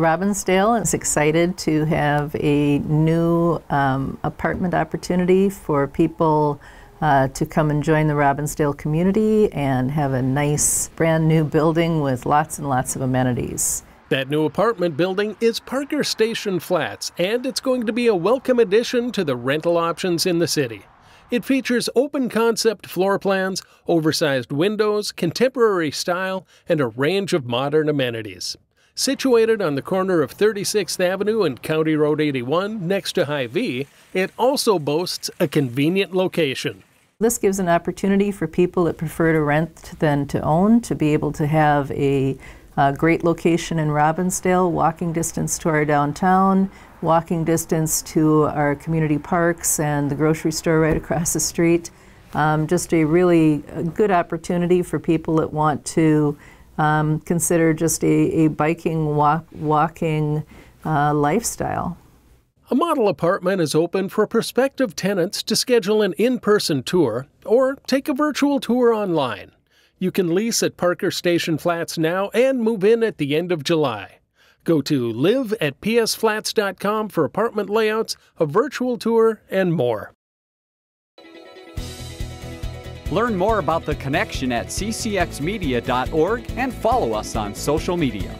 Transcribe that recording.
Robbinsdale is excited to have a new um, apartment opportunity for people uh, to come and join the Robbinsdale community and have a nice brand new building with lots and lots of amenities. That new apartment building is Parker Station Flats, and it's going to be a welcome addition to the rental options in the city. It features open concept floor plans, oversized windows, contemporary style, and a range of modern amenities. Situated on the corner of 36th Avenue and County Road 81, next to Hy-Vee, it also boasts a convenient location. This gives an opportunity for people that prefer to rent than to own to be able to have a, a uh, great location in Robbinsdale, walking distance to our downtown, walking distance to our community parks and the grocery store right across the street. Um, just a really uh, good opportunity for people that want to um, consider just a, a biking, walk, walking uh, lifestyle. A model apartment is open for prospective tenants to schedule an in person tour or take a virtual tour online. You can lease at Parker Station Flats now and move in at the end of July. Go to live at psflats.com for apartment layouts, a virtual tour, and more. Learn more about the connection at ccxmedia.org and follow us on social media.